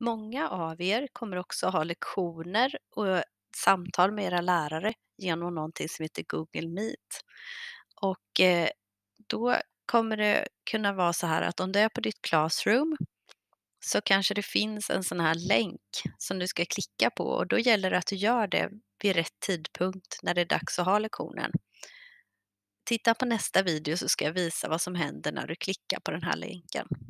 Många av er kommer också ha lektioner och samtal med era lärare genom någonting som heter Google Meet. Och eh, då kommer det kunna vara så här att om du är på ditt classroom så kanske det finns en sån här länk som du ska klicka på och då gäller det att du gör det vid rätt tidpunkt när det är dags att ha lektionen. Titta på nästa video så ska jag visa vad som händer när du klickar på den här länken.